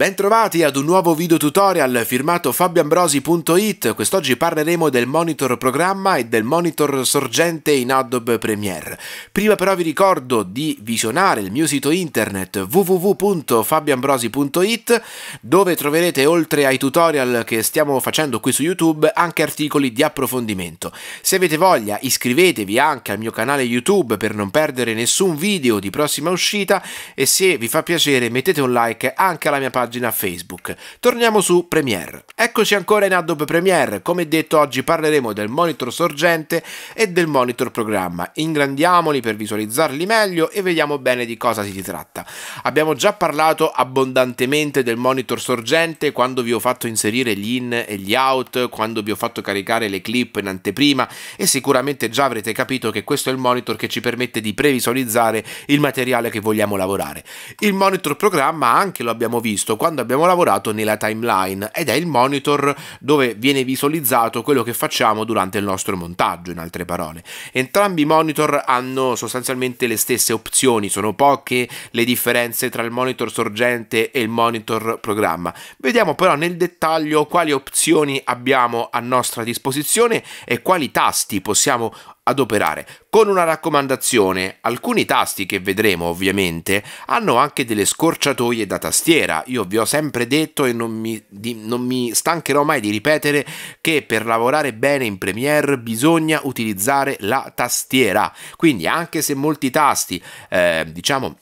Bentrovati ad un nuovo video tutorial firmato fabioambrosi.it, quest'oggi parleremo del monitor programma e del monitor sorgente in Adobe Premiere. Prima però vi ricordo di visionare il mio sito internet www.fabioambrosi.it dove troverete oltre ai tutorial che stiamo facendo qui su YouTube anche articoli di approfondimento. Se avete voglia iscrivetevi anche al mio canale YouTube per non perdere nessun video di prossima uscita e se vi fa piacere mettete un like anche alla mia pagina pagina Facebook. Torniamo su Premiere. Eccoci ancora in Adobe Premiere. Come detto oggi parleremo del monitor sorgente e del monitor programma. Ingrandiamoli per visualizzarli meglio e vediamo bene di cosa si tratta. Abbiamo già parlato abbondantemente del monitor sorgente quando vi ho fatto inserire gli in e gli out, quando vi ho fatto caricare le clip in anteprima e sicuramente già avrete capito che questo è il monitor che ci permette di previsualizzare il materiale che vogliamo lavorare. Il monitor programma anche lo abbiamo visto quando abbiamo lavorato nella timeline ed è il monitor dove viene visualizzato quello che facciamo durante il nostro montaggio, in altre parole. Entrambi i monitor hanno sostanzialmente le stesse opzioni, sono poche le differenze tra il monitor sorgente e il monitor programma. Vediamo però nel dettaglio quali opzioni abbiamo a nostra disposizione e quali tasti possiamo ad operare Con una raccomandazione, alcuni tasti che vedremo ovviamente hanno anche delle scorciatoie da tastiera. Io vi ho sempre detto e non mi, di, non mi stancherò mai di ripetere che per lavorare bene in Premiere bisogna utilizzare la tastiera. Quindi anche se molti tasti, eh, diciamo,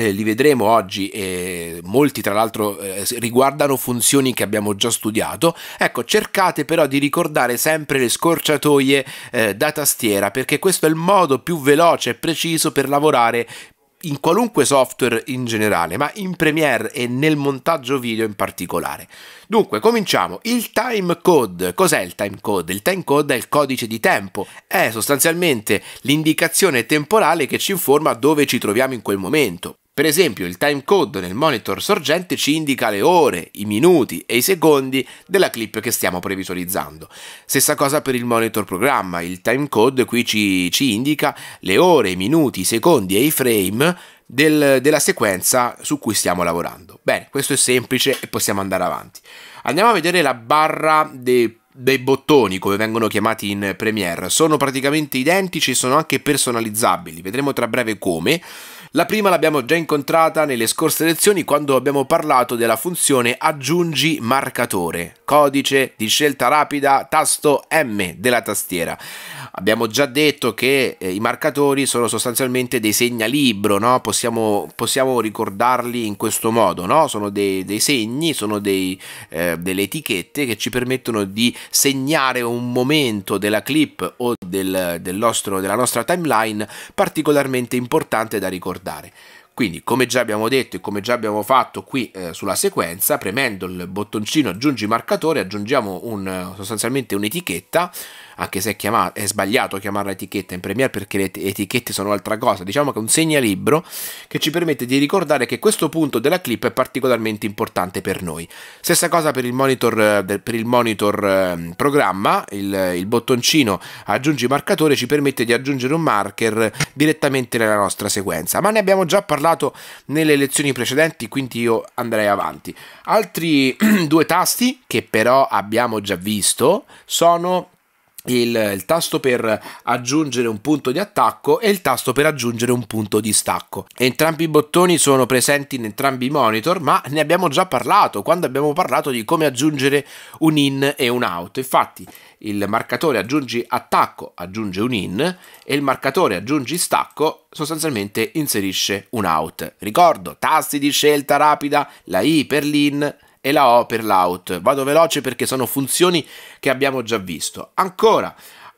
eh, li vedremo oggi e molti tra l'altro eh, riguardano funzioni che abbiamo già studiato. Ecco, cercate però di ricordare sempre le scorciatoie eh, da tastiera perché questo è il modo più veloce e preciso per lavorare in qualunque software in generale, ma in Premiere e nel montaggio video in particolare. Dunque, cominciamo. Il time code. Cos'è il time code? Il time code è il codice di tempo. È sostanzialmente l'indicazione temporale che ci informa dove ci troviamo in quel momento. Per esempio il timecode nel monitor sorgente ci indica le ore, i minuti e i secondi della clip che stiamo previsualizzando. Stessa cosa per il monitor programma, il timecode qui ci, ci, indica le ore, i minuti, i secondi e i frame del, della sequenza su cui stiamo lavorando. Bene, questo è semplice e possiamo andare avanti. Andiamo a vedere la barra dei dei bottoni, come vengono chiamati in Premiere, sono praticamente identici e sono anche personalizzabili. Vedremo tra breve come. La prima l'abbiamo già incontrata nelle scorse lezioni quando abbiamo parlato della funzione aggiungi marcatore, codice di scelta rapida, tasto M della tastiera. Abbiamo già detto che eh, i marcatori sono sostanzialmente dei segnalibro, no? possiamo, possiamo, ricordarli in questo modo, no? sono dei, dei, segni, sono dei, eh, delle etichette che ci permettono di segnare un momento della clip o del, del nostro, della nostra timeline particolarmente importante da ricordare. Quindi, come già abbiamo detto e come già abbiamo fatto qui eh, sulla sequenza, premendo il bottoncino aggiungi marcatore, aggiungiamo un, sostanzialmente un'etichetta anche se è, chiamato, è sbagliato chiamarla etichetta in Premiere perché le etichette sono altra cosa, diciamo che è un segnalibro che ci permette di ricordare che questo punto della clip è particolarmente importante per noi. Stessa cosa per il monitor, per il monitor ehm, programma, il, il bottoncino aggiungi marcatore ci permette di aggiungere un marker direttamente nella nostra sequenza, ma ne abbiamo già parlato nelle lezioni precedenti, quindi io andrei avanti. Altri due tasti che però abbiamo già visto sono il, il, tasto per aggiungere un punto di attacco e il tasto per aggiungere un punto di stacco. Entrambi i bottoni sono presenti in entrambi i monitor, ma ne abbiamo già parlato quando abbiamo parlato di come aggiungere un in e un out. Infatti, il marcatore aggiungi attacco aggiunge un in e il marcatore aggiungi stacco sostanzialmente inserisce un out. Ricordo, tasti di scelta rapida, la I per l'in e la O per l'out. Vado veloce perché sono funzioni che abbiamo già visto. Ancora,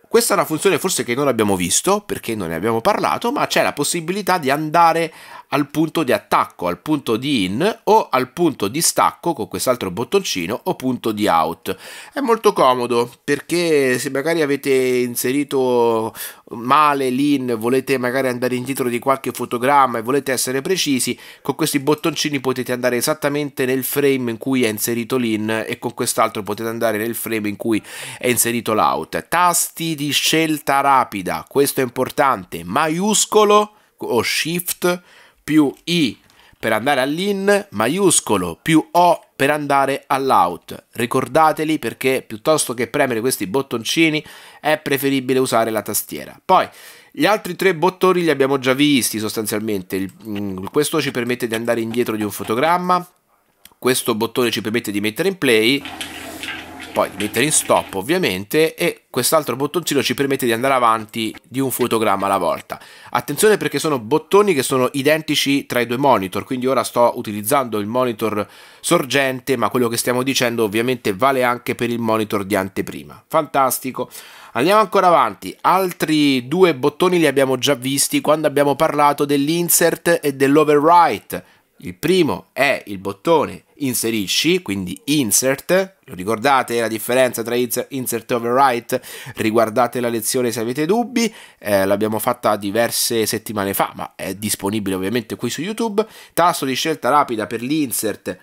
questa è una funzione forse che non abbiamo visto perché non ne abbiamo parlato, ma c'è la possibilità di andare al punto di attacco, al punto di in o al punto di stacco con quest'altro bottoncino o punto di out. È molto comodo perché se magari avete inserito male l'in, volete magari andare indietro di qualche fotogramma e volete essere precisi, con questi bottoncini potete andare esattamente nel frame in cui è inserito l'in e con quest'altro potete andare nel frame in cui è inserito l'out. Tasti di scelta rapida, questo è importante, maiuscolo o shift più I per andare all'in, maiuscolo più O per andare all'out. Ricordateli perché piuttosto che premere questi bottoncini è preferibile usare la tastiera. Poi gli altri tre bottoni li abbiamo già visti sostanzialmente, mm, questo ci permette di andare indietro di un fotogramma, questo bottone ci permette di mettere in play poi mettere in stop ovviamente e quest'altro bottoncino ci permette di andare avanti di un fotogramma alla volta. Attenzione perché sono bottoni che sono identici tra i due monitor, quindi ora sto utilizzando il monitor sorgente, ma quello che stiamo dicendo ovviamente vale anche per il monitor di anteprima. Fantastico. Andiamo ancora avanti, altri due bottoni li abbiamo già visti quando abbiamo parlato dell'insert e dell'overwrite. Il primo è il bottone inserisci, quindi insert, lo ricordate la differenza tra insert e overwrite? Riguardate la lezione se avete dubbi, eh, l'abbiamo fatta diverse settimane fa, ma è disponibile ovviamente qui su YouTube. Tasto di scelta rapida per l'insert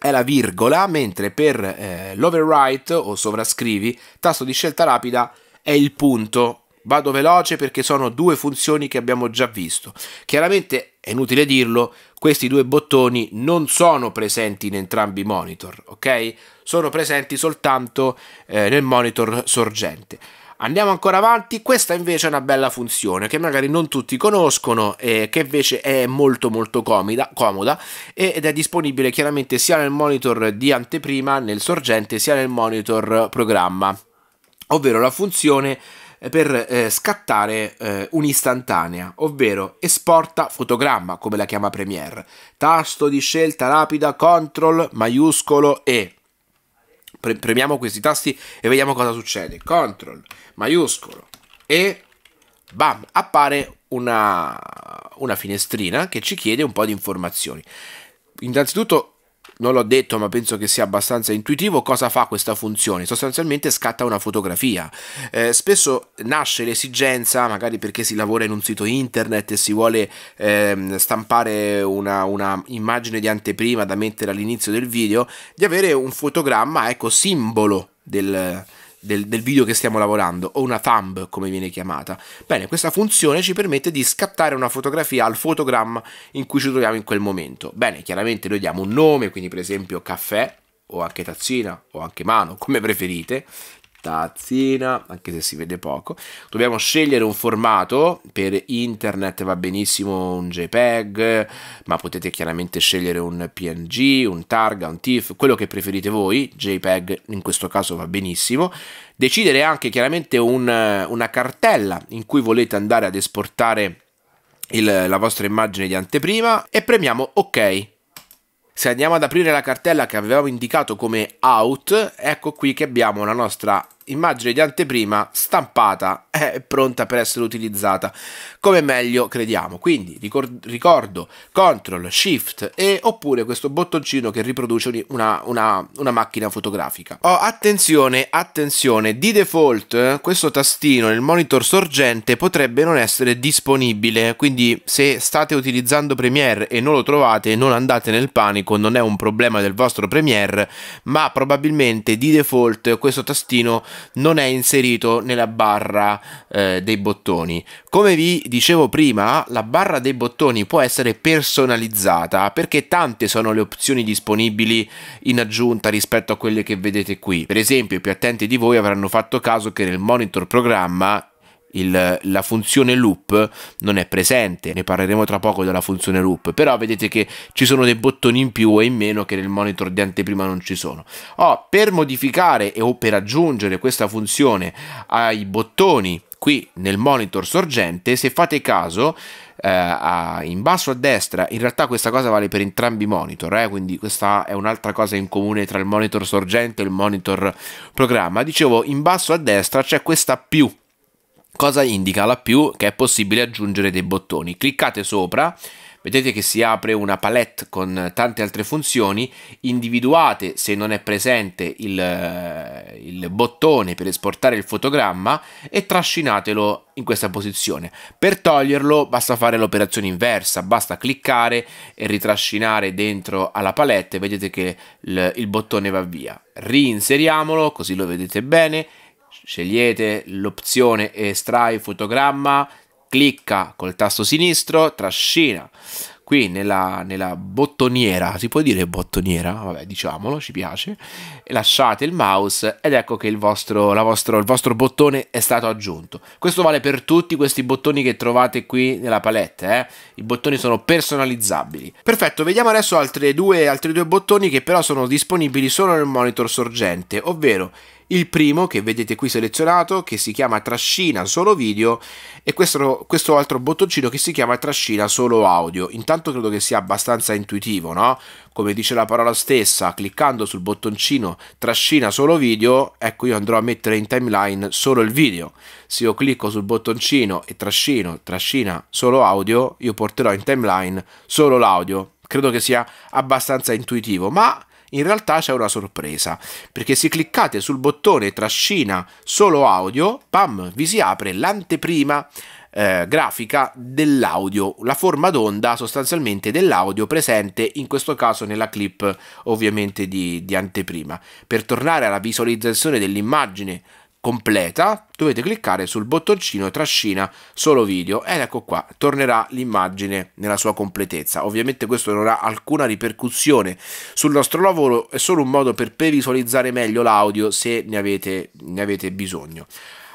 è la virgola, mentre per eh, l'overwrite o sovrascrivi, tasto di scelta rapida è il punto. Vado veloce perché sono due funzioni che abbiamo già visto. Chiaramente è inutile dirlo, questi due bottoni non sono presenti in entrambi i monitor, ok? Sono presenti soltanto eh, nel monitor sorgente. Andiamo ancora avanti, questa invece è una bella funzione che magari non tutti conoscono e eh, che invece è molto molto comida, comoda ed è disponibile chiaramente sia nel monitor di anteprima, nel sorgente, sia nel monitor programma, ovvero la funzione per eh, scattare eh, un'istantanea, ovvero esporta fotogramma, come la chiama Premiere. Tasto di scelta rapida, CTRL maiuscolo E. Pre premiamo questi tasti e vediamo cosa succede. CTRL maiuscolo E. Bam, appare una, una finestrina che ci chiede un po' di informazioni. Innanzitutto non l'ho detto ma penso che sia abbastanza intuitivo, cosa fa questa funzione? Sostanzialmente scatta una fotografia. Eh, spesso nasce l'esigenza, magari perché si lavora in un sito internet e si vuole ehm, stampare una, una, immagine di anteprima da mettere all'inizio del video, di avere un fotogramma, ecco, simbolo del del, del, video che stiamo lavorando, o una thumb come viene chiamata. Bene, questa funzione ci permette di scattare una fotografia al fotogramma in cui ci troviamo in quel momento. Bene, chiaramente noi diamo un nome, quindi per esempio caffè, o anche tazzina, o anche mano, come preferite, tazzina, anche se si vede poco. Dobbiamo scegliere un formato, per internet va benissimo un JPEG, ma potete chiaramente scegliere un PNG, un targa, un TIFF, quello che preferite voi, JPEG in questo caso va benissimo. Decidere anche chiaramente un, una cartella in cui volete andare ad esportare il, la vostra immagine di anteprima e premiamo ok. Se andiamo ad aprire la cartella che avevamo indicato come out, ecco qui che abbiamo la nostra immagine di anteprima stampata eh, e pronta per essere utilizzata come meglio crediamo. Quindi ricordo Ctrl, Shift e oppure questo bottoncino che riproduce una, una, una macchina fotografica. Oh, attenzione, attenzione, di default eh, questo tastino nel monitor sorgente potrebbe non essere disponibile, quindi se state utilizzando Premiere e non lo trovate non andate nel panico, non è un problema del vostro Premiere, ma probabilmente di default questo tastino non è inserito nella barra eh, dei bottoni. Come vi dicevo prima, la barra dei bottoni può essere personalizzata perché tante sono le opzioni disponibili in aggiunta rispetto a quelle che vedete qui. Per esempio, i più attenti di voi avranno fatto caso che nel monitor programma il, la funzione loop non è presente, ne parleremo tra poco della funzione loop, però vedete che ci sono dei bottoni in più e in meno che nel monitor di anteprima non ci sono. Oh, per modificare e, o per aggiungere questa funzione ai bottoni qui nel monitor sorgente, se fate caso, eh, a, in basso a destra, in realtà questa cosa vale per entrambi i monitor, eh, quindi questa è un'altra cosa in comune tra il monitor sorgente e il monitor programma. Dicevo, in basso a destra c'è questa più cosa indica la più che è possibile aggiungere dei bottoni. Cliccate sopra, vedete che si apre una palette con tante altre funzioni, individuate se non è presente il, il bottone per esportare il fotogramma e trascinatelo in questa posizione. Per toglierlo basta fare l'operazione inversa, basta cliccare e ritrascinare dentro alla palette, vedete che il, il bottone va via. Reinseriamolo così lo vedete bene scegliete l'opzione estrai fotogramma, clicca col tasto sinistro, trascina qui nella, nella, bottoniera, si può dire bottoniera? Vabbè, diciamolo, ci piace. lasciate il mouse ed ecco che il vostro, vostro, il vostro, bottone è stato aggiunto. Questo vale per tutti questi bottoni che trovate qui nella palette, eh? i bottoni sono personalizzabili. Perfetto, vediamo adesso altri due, altri due bottoni che però sono disponibili solo nel monitor sorgente, ovvero il primo, che vedete qui selezionato, che si chiama Trascina solo video, e questo, questo altro bottoncino che si chiama Trascina solo audio. Intanto credo che sia abbastanza intuitivo, no? Come dice la parola stessa, cliccando sul bottoncino Trascina solo video, ecco io andrò a mettere in timeline solo il video. Se io clicco sul bottoncino e trascino, trascina solo audio, io porterò in timeline solo l'audio credo che sia abbastanza intuitivo, ma in realtà c'è una sorpresa, perché se cliccate sul bottone trascina solo audio, pam, vi si apre l'anteprima eh, grafica dell'audio, la forma d'onda sostanzialmente dell'audio presente in questo caso nella clip ovviamente di, di anteprima. Per tornare alla visualizzazione dell'immagine completa dovete cliccare sul bottoncino trascina solo video ed ecco qua tornerà l'immagine nella sua completezza ovviamente questo non ha alcuna ripercussione sul nostro lavoro è solo un modo per previsualizzare meglio l'audio se ne avete, ne avete bisogno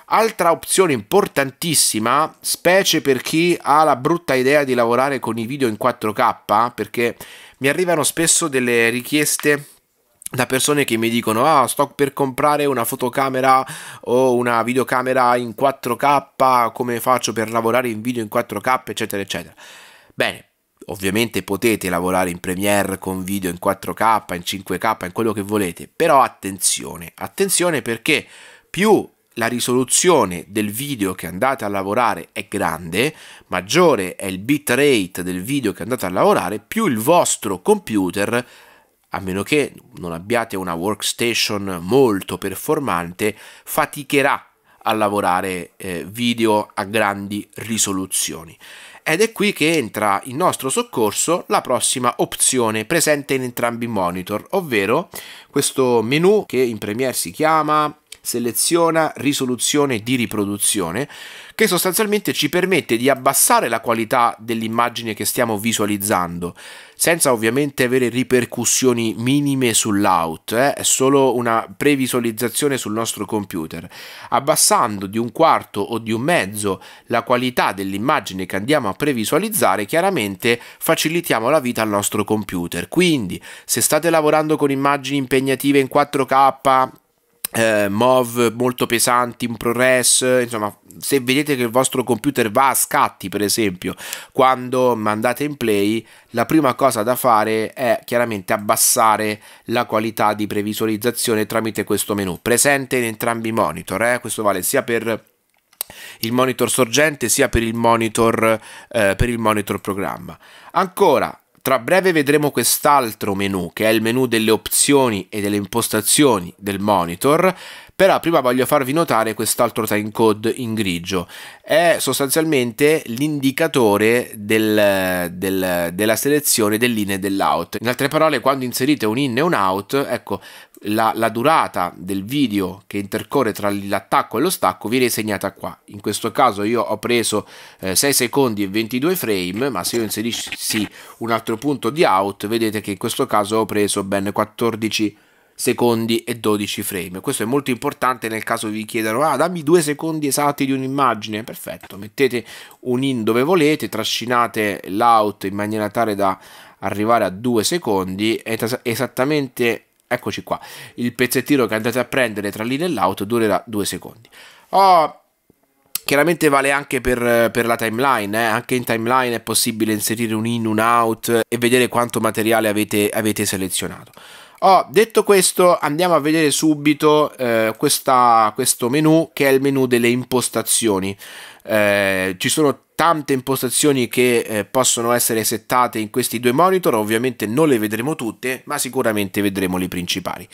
Altra opzione importantissima, specie per chi ha la brutta idea di lavorare con i video in 4K, perché mi arrivano spesso delle richieste da persone che mi dicono ah sto per comprare una fotocamera o una videocamera in 4K come faccio per lavorare in video in 4K eccetera eccetera bene ovviamente potete lavorare in Premiere con video in 4K in 5K in quello che volete però attenzione attenzione perché più la risoluzione del video che andate a lavorare è grande, maggiore è il bitrate del video che andate a lavorare, più il vostro computer a meno che non abbiate una workstation molto performante, faticherà a lavorare eh, video a grandi risoluzioni. Ed è qui che entra in nostro soccorso la prossima opzione presente in entrambi i monitor, ovvero questo menu che in Premiere si chiama seleziona risoluzione di riproduzione, che sostanzialmente ci permette di abbassare la qualità dell'immagine che stiamo visualizzando, senza ovviamente avere ripercussioni minime sull'out, eh? è solo una previsualizzazione sul nostro computer, abbassando di un quarto o di un mezzo la qualità dell'immagine che andiamo a previsualizzare, chiaramente facilitiamo la vita al nostro computer. Quindi, se state lavorando con immagini impegnative in 4K, eh, MOV molto pesanti in ProRes, insomma, se vedete che il vostro computer va a scatti, per esempio, quando mandate in play, la prima cosa da fare è chiaramente abbassare la qualità di previsualizzazione tramite questo menu, presente in entrambi i monitor, eh? questo vale sia per il monitor sorgente sia per il monitor, eh, per il monitor programma. Ancora, tra breve vedremo quest'altro menu che è il menu delle opzioni e delle impostazioni del monitor però prima voglio farvi notare quest'altro code in grigio è sostanzialmente l'indicatore del, del, della selezione dell'in e dell'out in altre parole quando inserite un in e un out ecco la, la durata del video che intercorre tra l'attacco e lo stacco viene segnata qua in questo caso io ho preso eh, 6 secondi e 22 frame ma se io inserissi un altro punto di out vedete che in questo caso ho preso ben 14 secondi e 12 frame. Questo è molto importante nel caso vi chiedano ah, dammi due secondi esatti di un'immagine. Perfetto, mettete un in dove volete, trascinate l'out in maniera tale da arrivare a due secondi e esattamente eccoci qua. Il pezzettino che andate a prendere tra l'in e l'out durerà due secondi. Oh, Chiaramente vale anche per, per la timeline, eh? anche in timeline è possibile inserire un in, un out e vedere quanto materiale avete, avete selezionato. Oh, detto questo, andiamo a vedere subito eh, questa, questo menu che è il menu delle impostazioni. Eh, ci sono tante impostazioni che eh, possono essere settate in questi due monitor, ovviamente non le vedremo tutte, ma sicuramente vedremo le principali.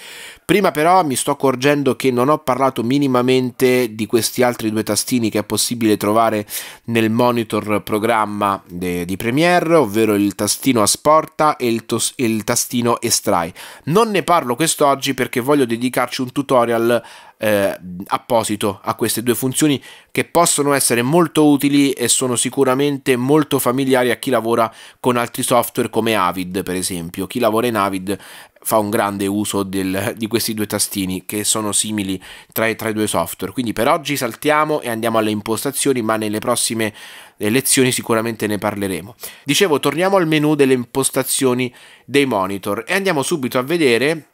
Prima però mi sto accorgendo che non ho parlato minimamente di questi altri due tastini che è possibile trovare nel monitor programma di Premiere, ovvero il tastino asporta e il, il tastino estrai. Non ne parlo quest'oggi perché voglio dedicarci un tutorial eh, apposito a queste due funzioni che possono essere molto utili e sono sicuramente molto familiari a chi lavora con altri software come Avid per esempio. Chi lavora in Avid fa un grande uso del, di questi due tastini che sono simili tra, tra, i due software. Quindi per oggi saltiamo e andiamo alle impostazioni, ma nelle prossime lezioni sicuramente ne parleremo. Dicevo, torniamo al menu delle impostazioni dei monitor e andiamo subito a vedere,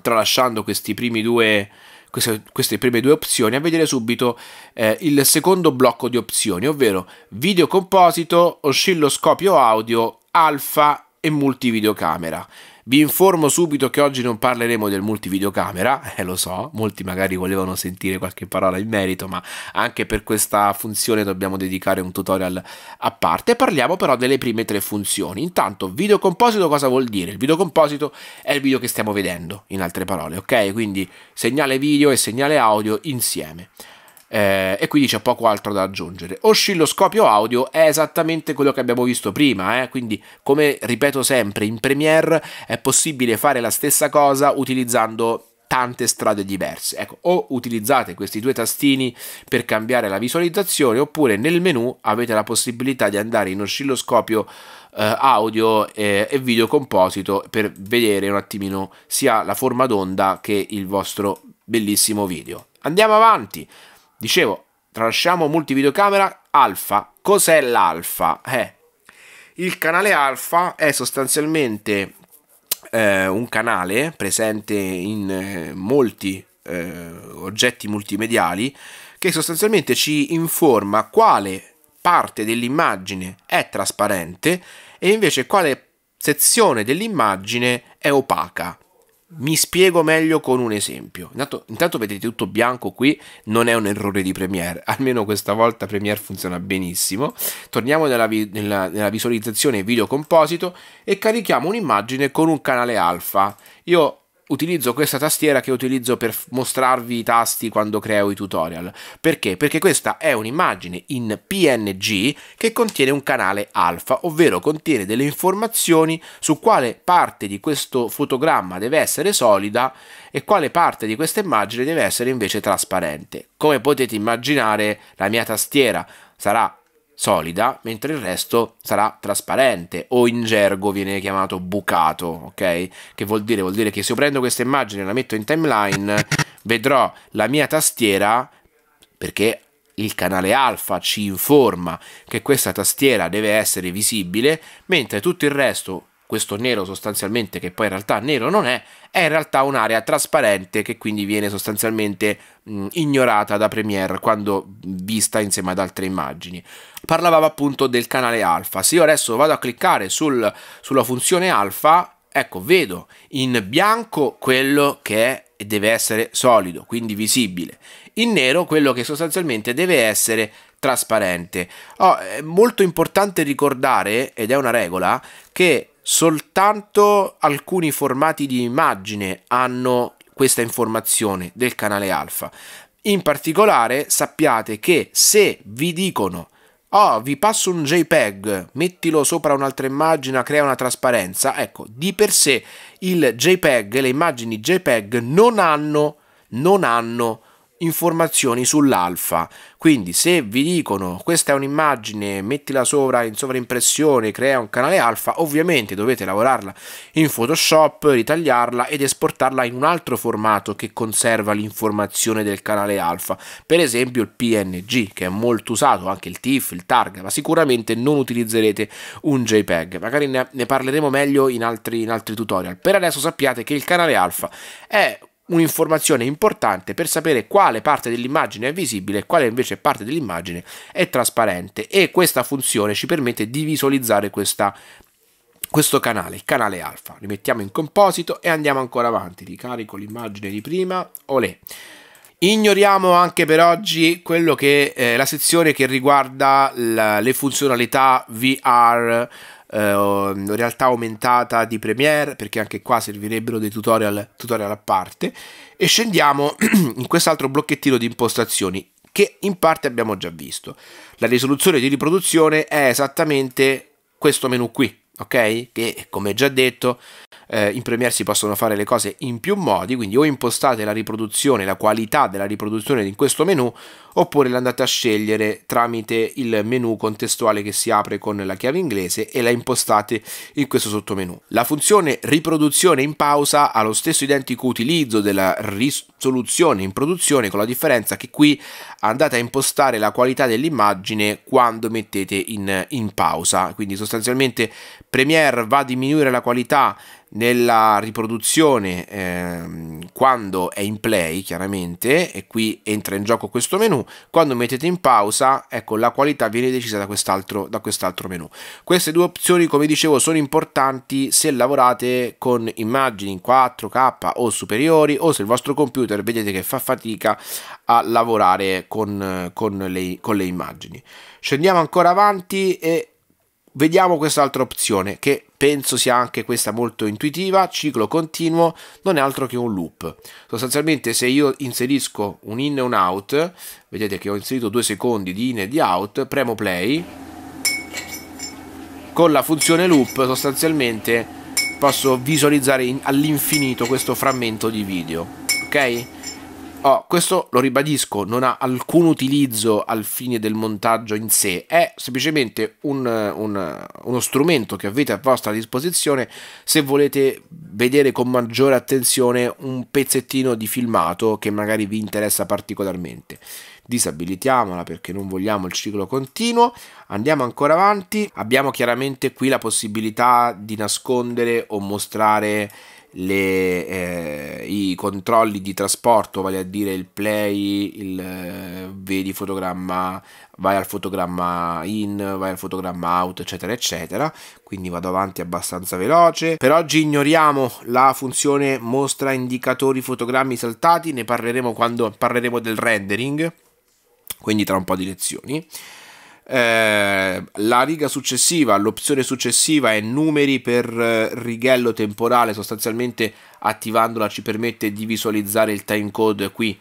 tralasciando questi primi due queste, queste prime due opzioni, a vedere subito eh, il secondo blocco di opzioni, ovvero video composito, oscilloscopio audio, alfa e multivideocamera. Vi informo subito che oggi non parleremo del multivideocamera, eh lo so, molti magari volevano sentire qualche parola in merito, ma anche per questa funzione dobbiamo dedicare un tutorial a parte. Parliamo però delle prime tre funzioni. Intanto, video composito cosa vuol dire? Il video composito è il video che stiamo vedendo, in altre parole, ok? Quindi segnale video e segnale audio insieme. Eh, e quindi c'è poco altro da aggiungere. Oscilloscopio audio è esattamente quello che abbiamo visto prima, eh? quindi come ripeto sempre in Premiere è possibile fare la stessa cosa utilizzando tante strade diverse. Ecco, o utilizzate questi due tastini per cambiare la visualizzazione oppure nel menu avete la possibilità di andare in oscilloscopio eh, audio eh, e video composito per vedere un attimino sia la forma d'onda che il vostro bellissimo video. Andiamo avanti. Dicevo, tralasciamo multivideocamera alfa. Cos'è l'alfa? Eh, il canale alfa è sostanzialmente eh, un canale presente in eh, molti eh, oggetti multimediali che sostanzialmente ci informa quale parte dell'immagine è trasparente e invece quale sezione dell'immagine è opaca. Mi spiego meglio con un esempio. Intanto, intanto, vedete tutto bianco qui, non è un errore di Premiere, almeno questa volta Premiere funziona benissimo. Torniamo nella, vi, nella, nella visualizzazione video composito e carichiamo un'immagine con un canale alfa. Io utilizzo questa tastiera che utilizzo per mostrarvi i tasti quando creo i tutorial. Perché? Perché questa è un'immagine in PNG che contiene un canale alfa, ovvero contiene delle informazioni su quale parte di questo fotogramma deve essere solida e quale parte di questa immagine deve essere invece trasparente. Come potete immaginare, la mia tastiera sarà solida, mentre il resto sarà trasparente o in gergo viene chiamato bucato, ok? Che vuol dire? Vuol dire che se io prendo questa immagine e la metto in timeline, vedrò la mia tastiera perché il canale alfa ci informa che questa tastiera deve essere visibile, mentre tutto il resto questo nero sostanzialmente, che poi in realtà nero non è, è in realtà un'area trasparente che quindi viene sostanzialmente mh, mm, ignorata da Premiere quando vista insieme ad altre immagini. Parlavamo appunto del canale alfa, se io adesso vado a cliccare sul, sulla funzione alfa, ecco vedo in bianco quello che è deve essere solido, quindi visibile, in nero quello che sostanzialmente deve essere trasparente. Oh, è molto importante ricordare, ed è una regola, che soltanto alcuni formati di immagine hanno questa informazione del canale alfa. In particolare sappiate che se vi dicono oh, vi passo un JPEG, mettilo sopra un'altra immagine, crea una trasparenza, ecco, di per sé il JPEG, le immagini JPEG non hanno, non hanno informazioni sull'alfa. Quindi se vi dicono questa è un'immagine, mettila sopra in sovraimpressione, crea un canale alfa, ovviamente dovete lavorarla in Photoshop, ritagliarla ed esportarla in un altro formato che conserva l'informazione del canale alfa. Per esempio il PNG che è molto usato, anche il TIFF, il TARG, ma sicuramente non utilizzerete un JPEG. Magari ne, parleremo meglio in altri, in altri tutorial. Per adesso sappiate che il canale alfa è un'informazione importante per sapere quale parte dell'immagine è visibile e quale invece parte dell'immagine è trasparente e questa funzione ci permette di visualizzare questa, questo canale, il canale alfa. Rimettiamo in composito e andiamo ancora avanti. Ricarico l'immagine di prima, olè. Ignoriamo anche per oggi quello che eh, la sezione che riguarda la, le funzionalità VR eh, mm, realtà aumentata di Premiere, perché anche qua servirebbero dei tutorial, tutorial a parte, e scendiamo in quest'altro blocchettino di impostazioni che in parte abbiamo già visto. La risoluzione di riproduzione è esattamente questo menu qui, ok? Che come già detto eh, in Premiere si possono fare le cose in più modi, quindi o impostate la riproduzione, la qualità della riproduzione in questo menu, oppure l'andate a scegliere tramite il menu contestuale che si apre con la chiave inglese e la impostate in questo sottomenu. La funzione riproduzione in pausa ha lo stesso identico utilizzo della risoluzione in produzione con la differenza che qui andate a impostare la qualità dell'immagine quando mettete in, in pausa. Quindi sostanzialmente Premiere va a diminuire la qualità nella riproduzione ehm, quando è in play chiaramente e qui entra in gioco questo menu quando mettete in pausa ecco la qualità viene decisa da quest'altro da quest'altro menu queste due opzioni come dicevo sono importanti se lavorate con immagini in 4k o superiori o se il vostro computer vedete che fa fatica a lavorare con, con, le, con le immagini scendiamo ancora avanti e Vediamo quest'altra opzione che penso sia anche questa molto intuitiva, ciclo continuo non è altro che un loop. Sostanzialmente se io inserisco un in e un out, vedete che ho inserito due secondi di in e di out, premo play, con la funzione loop sostanzialmente posso visualizzare all'infinito questo frammento di video, ok? Oh, questo lo ribadisco, non ha alcun utilizzo al fine del montaggio in sé, è semplicemente un, un, uno strumento che avete a vostra disposizione se volete vedere con maggiore attenzione un pezzettino di filmato che magari vi interessa particolarmente. Disabilitiamola perché non vogliamo il ciclo continuo, andiamo ancora avanti, abbiamo chiaramente qui la possibilità di nascondere o mostrare le, eh, i controlli di trasporto, vale a dire il play, il, eh, vedi fotogramma, vai al fotogramma in, vai al fotogramma out, eccetera, eccetera. Quindi vado avanti abbastanza veloce. Per oggi ignoriamo la funzione mostra indicatori fotogrammi saltati, ne parleremo quando parleremo del rendering, quindi tra un po' di lezioni. Eh, la riga successiva, l'opzione successiva è numeri per eh, righello temporale, sostanzialmente attivandola ci permette di visualizzare il timecode qui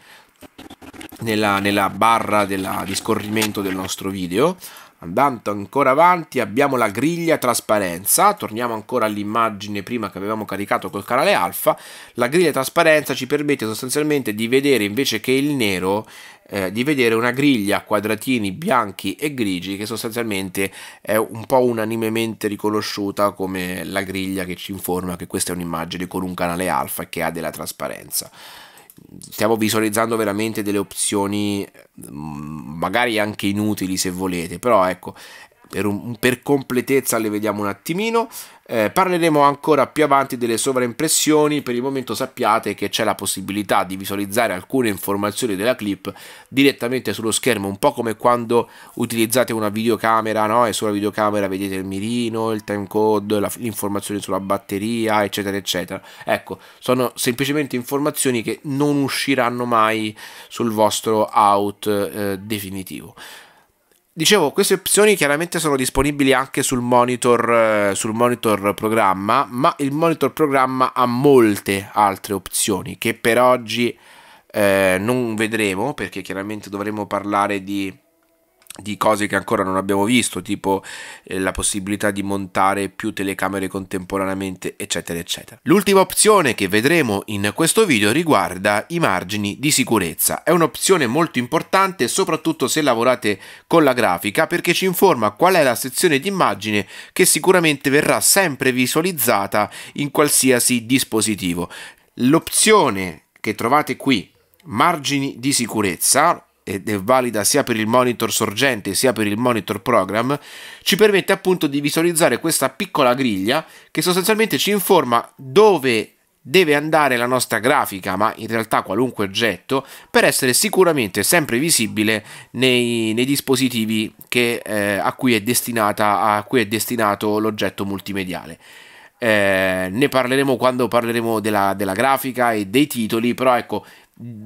nella, nella barra della, di scorrimento del nostro video. Andando ancora avanti abbiamo la griglia trasparenza, torniamo ancora all'immagine prima che avevamo caricato col canale alfa, la griglia trasparenza ci permette sostanzialmente di vedere invece che il nero, eh, di vedere una griglia a quadratini bianchi e grigi che sostanzialmente è un po' unanimemente riconosciuta come la griglia che ci informa che questa è un'immagine con un canale alfa e che ha della trasparenza stiamo visualizzando veramente delle opzioni mm, magari anche inutili se volete, però ecco, per, un, per completezza le vediamo un attimino. Eh, parleremo ancora più avanti delle sovraimpressioni, per il momento sappiate che c'è la possibilità di visualizzare alcune informazioni della clip direttamente sullo schermo, un po' come quando utilizzate una videocamera no? e sulla videocamera vedete il mirino, il timecode, le informazioni sulla batteria, eccetera, eccetera. Ecco, sono semplicemente informazioni che non usciranno mai sul vostro out eh, definitivo dicevo, queste opzioni chiaramente sono disponibili anche sul monitor, eh, sul monitor programma, ma il monitor programma ha molte altre opzioni che per oggi eh, non vedremo perché chiaramente dovremo parlare di di cose che ancora non abbiamo visto, tipo eh, la possibilità di montare più telecamere contemporaneamente, eccetera, eccetera. L'ultima opzione che vedremo in questo video riguarda i margini di sicurezza. È un'opzione molto importante, soprattutto se lavorate con la grafica, perché ci informa qual è la sezione di immagine che sicuramente verrà sempre visualizzata in qualsiasi dispositivo. L'opzione che trovate qui margini di sicurezza ed è valida sia per il monitor sorgente sia per il monitor program, ci permette appunto di visualizzare questa piccola griglia che sostanzialmente ci informa dove deve andare la nostra grafica, ma in realtà qualunque oggetto, per essere sicuramente sempre visibile nei, nei dispositivi che, eh, a, cui a, cui è destinato l'oggetto multimediale. Eh, ne parleremo quando parleremo della, della grafica e dei titoli, però ecco,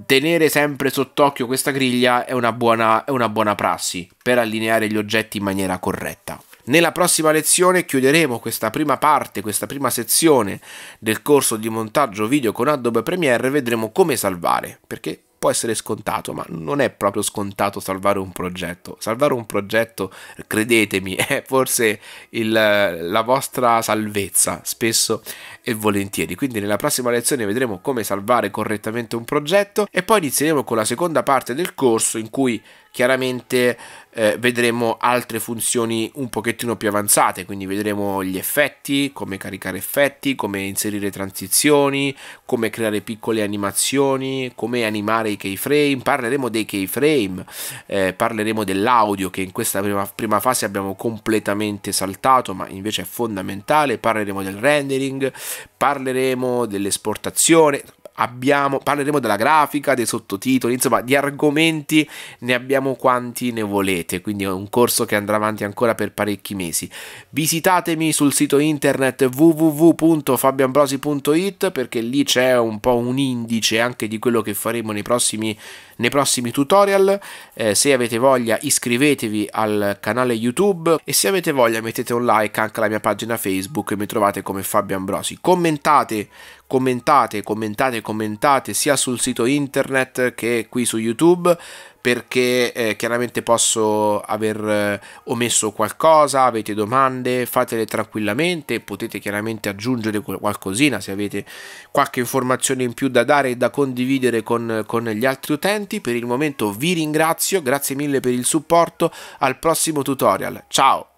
tenere sempre sott'occhio questa griglia è una, buona, è una buona prassi per allineare gli oggetti in maniera corretta. Nella prossima lezione chiuderemo questa prima parte, questa prima sezione del corso di montaggio video con Adobe Premiere e vedremo come salvare, perché può essere scontato, ma non è proprio scontato salvare un progetto. Salvare un progetto, credetemi, è forse il, la vostra salvezza spesso e volentieri. Quindi nella prossima lezione vedremo come salvare correttamente un progetto e poi inizieremo con la seconda parte del corso in cui chiaramente eh, vedremo altre funzioni un pochettino più avanzate, quindi vedremo gli effetti, come caricare effetti, come inserire transizioni, come creare piccole animazioni, come animare i keyframe, parleremo dei keyframe, eh, parleremo dell'audio che in questa prima, prima, fase abbiamo completamente saltato, ma invece è fondamentale, parleremo del rendering, parleremo dell'esportazione, abbiamo, parleremo della grafica, dei sottotitoli, insomma di argomenti ne abbiamo quanti ne volete, quindi è un corso che andrà avanti ancora per parecchi mesi. Visitatemi sul sito internet www.fabianbrosi.it perché lì c'è un po' un indice anche di quello che faremo nei prossimi, nei prossimi tutorial. Eh, se avete voglia iscrivetevi al canale YouTube e se avete voglia mettete un like anche alla mia pagina Facebook e mi trovate come Fabio Ambrosi. Commentate commentate, commentate, commentate sia sul sito internet che qui su YouTube perché eh, chiaramente posso aver eh, omesso qualcosa, avete domande, fatele tranquillamente, potete chiaramente aggiungere qualcosina se avete qualche informazione in più da dare e da condividere con, con gli altri utenti. Per il momento vi ringrazio, grazie mille per il supporto, al prossimo tutorial, ciao!